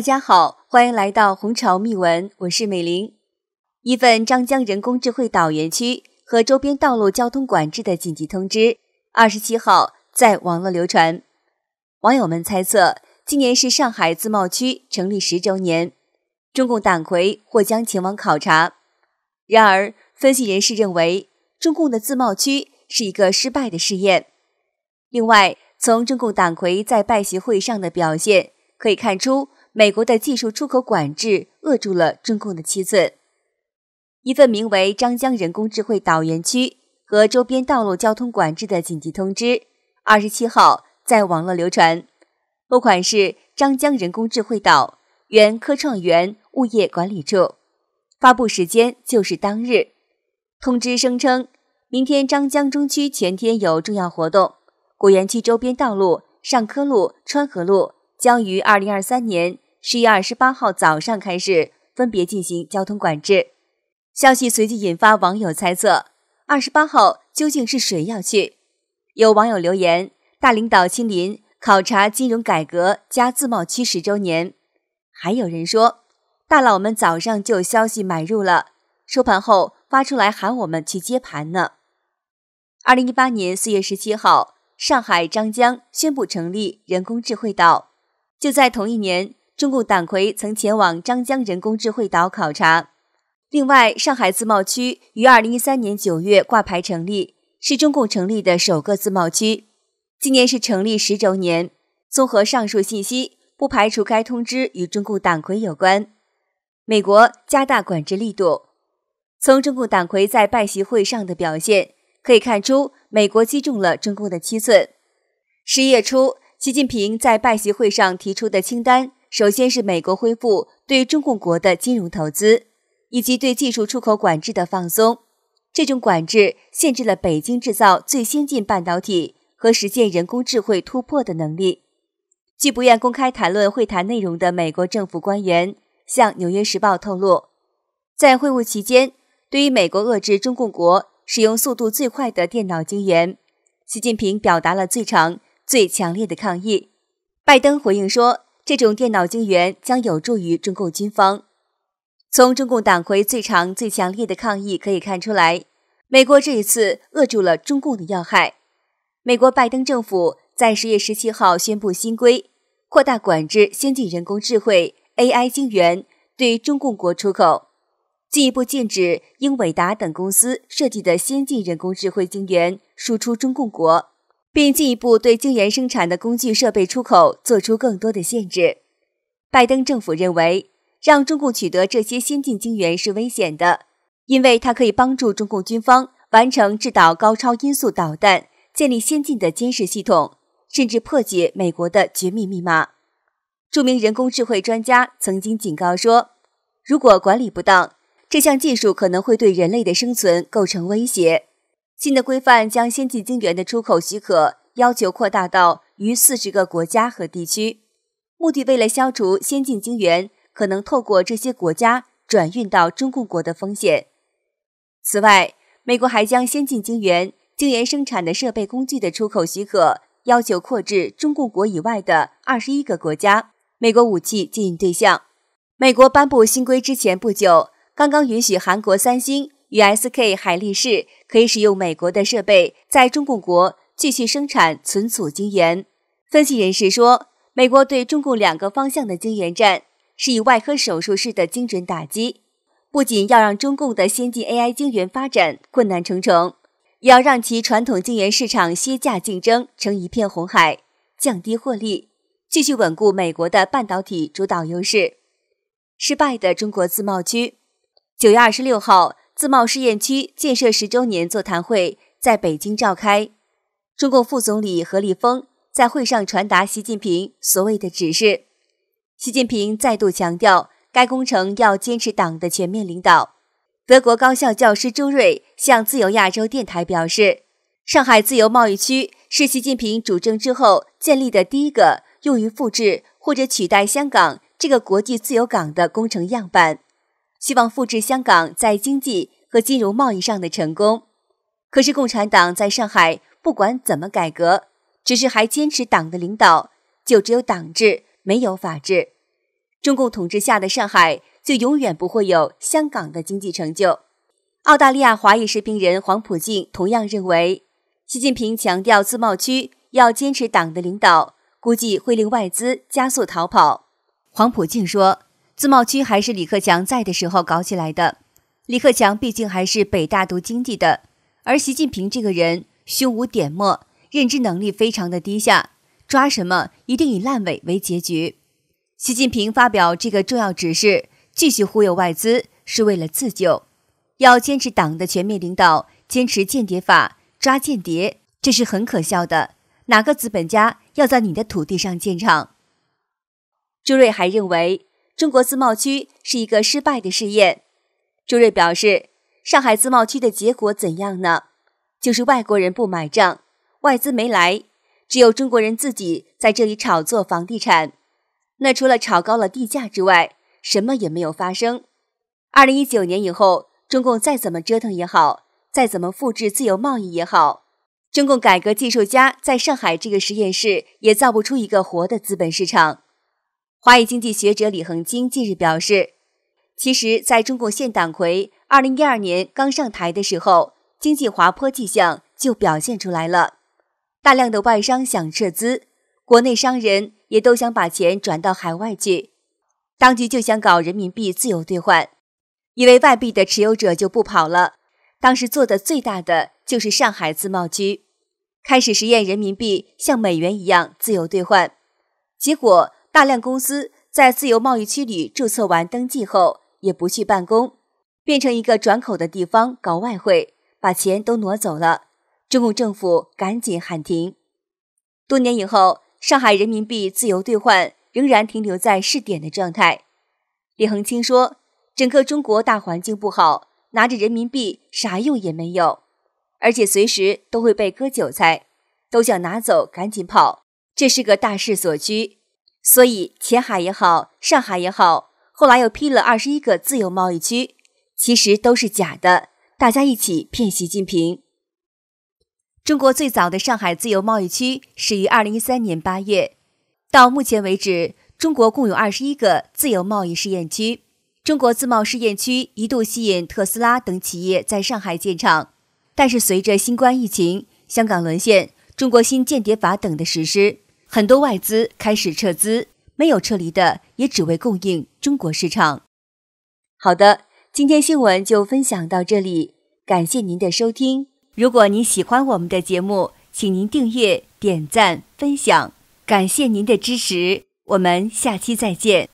大家好，欢迎来到《红潮密文》，我是美玲。一份张江人工智慧岛园区和周边道路交通管制的紧急通知，二十七号在网络流传。网友们猜测，今年是上海自贸区成立十周年，中共党魁或将前往考察。然而，分析人士认为，中共的自贸区是一个失败的试验。另外，从中共党魁在拜协会上的表现可以看出。美国的技术出口管制扼住了中共的七寸。一份名为《张江人工智能岛园区和周边道路交通管制》的紧急通知，二十七号在网络流传，落款是张江人工智能岛原科创园物业管理处，发布时间就是当日。通知声称，明天张江中区全天有重要活动，古园区周边道路上科路、川河路。将于二零二三年十月二十八号早上开始分别进行交通管制。消息随即引发网友猜测：二十八号究竟是谁要去？有网友留言：“大领导亲临考察金融改革加自贸区十周年。”还有人说：“大佬们早上就消息买入了，收盘后发出来喊我们去接盘呢。”二零一八年四月十七号，上海张江宣布成立人工智慧岛。就在同一年，中共党魁曾前往张江人工智慧岛考察。另外，上海自贸区于二零一三年九月挂牌成立，是中共成立的首个自贸区，今年是成立十周年。综合上述信息，不排除该通知与中共党魁有关。美国加大管制力度，从中共党魁在拜习会上的表现可以看出，美国击中了中共的七寸。十一月初。习近平在拜习会上提出的清单，首先是美国恢复对中共国的金融投资，以及对技术出口管制的放松。这种管制限制了北京制造最先进半导体和实现人工智慧突破的能力。据不愿公开谈论会谈内容的美国政府官员向《纽约时报》透露，在会晤期间，对于美国遏制中共国使用速度最快的电脑晶圆，习近平表达了最长最强烈的抗议，拜登回应说：“这种电脑晶圆将有助于中共军方。”从中共党魁最长、最强烈的抗议可以看出来，美国这一次扼住了中共的要害。美国拜登政府在十月十七号宣布新规，扩大管制先进人工智慧 AI 晶圆对中共国出口，进一步禁止英伟达等公司设计的先进人工智慧晶圆输出中共国。并进一步对晶圆生产的工具设备出口做出更多的限制。拜登政府认为，让中共取得这些先进晶圆是危险的，因为它可以帮助中共军方完成制导高超音速导弹、建立先进的监视系统，甚至破解美国的绝密密码。著名人工智慧专家曾经警告说，如果管理不当，这项技术可能会对人类的生存构成威胁。新的规范将先进晶圆的出口许可要求扩大到逾四十个国家和地区，目的为了消除先进晶圆可能透过这些国家转运到中共国的风险。此外，美国还将先进晶圆晶圆生产的设备工具的出口许可要求扩至中共国以外的二十一个国家。美国武器禁运对象。美国颁布新规之前不久，刚刚允许韩国三星。与 SK 海力士可以使用美国的设备，在中共国继续生产存储晶圆。分析人士说，美国对中共两个方向的晶圆战是以外科手术式的精准打击，不仅要让中共的先进 AI 晶圆发展困难重重，也要让其传统晶圆市场歇价竞争成一片红海，降低获利，继续稳固美国的半导体主导优势。失败的中国自贸区，九月二十六号。自贸试验区建设十周年座谈会在北京召开，中共副总理何立峰在会上传达习近平所谓的指示。习近平再度强调，该工程要坚持党的全面领导。德国高校教师周瑞向自由亚洲电台表示，上海自由贸易区是习近平主政之后建立的第一个用于复制或者取代香港这个国际自由港的工程样板。希望复制香港在经济和金融贸易上的成功，可是共产党在上海不管怎么改革，只是还坚持党的领导，就只有党治没有法治。中共统治下的上海就永远不会有香港的经济成就。澳大利亚华裔士兵人黄浦静同样认为，习近平强调自贸区要坚持党的领导，估计会令外资加速逃跑。黄浦静说。自贸区还是李克强在的时候搞起来的，李克强毕竟还是北大读经济的，而习近平这个人胸无点墨，认知能力非常的低下，抓什么一定以烂尾为结局。习近平发表这个重要指示，继续忽悠外资是为了自救，要坚持党的全面领导，坚持间谍法抓间谍，这是很可笑的。哪个资本家要在你的土地上建厂？朱瑞还认为。中国自贸区是一个失败的试验，朱瑞表示，上海自贸区的结果怎样呢？就是外国人不买账，外资没来，只有中国人自己在这里炒作房地产。那除了炒高了地价之外，什么也没有发生。二零一九年以后，中共再怎么折腾也好，再怎么复制自由贸易也好，中共改革技术家在上海这个实验室也造不出一个活的资本市场。华裔经济学者李恒京近日表示：“其实，在中共现党魁二零一二年刚上台的时候，经济滑坡迹象就表现出来了。大量的外商想撤资，国内商人也都想把钱转到海外去。当局就想搞人民币自由兑换，以为外币的持有者就不跑了。当时做的最大的就是上海自贸区，开始实验人民币像美元一样自由兑换，结果。”大量公司在自由贸易区里注册完登记后，也不去办公，变成一个转口的地方搞外汇，把钱都挪走了。中共政府赶紧喊停。多年以后，上海人民币自由兑换仍然停留在试点的状态。李恒清说：“整个中国大环境不好，拿着人民币啥用也没有，而且随时都会被割韭菜，都想拿走赶紧跑，这是个大势所趋。”所以，前海也好，上海也好，后来又批了二十一个自由贸易区，其实都是假的，大家一起骗习近平。中国最早的上海自由贸易区始于二零一三年八月，到目前为止，中国共有二十一个自由贸易试验区。中国自贸试验区一度吸引特斯拉等企业在上海建厂，但是随着新冠疫情、香港沦陷、中国新间谍法等的实施。很多外资开始撤资，没有撤离的也只为供应中国市场。好的，今天新闻就分享到这里，感谢您的收听。如果您喜欢我们的节目，请您订阅、点赞、分享，感谢您的支持，我们下期再见。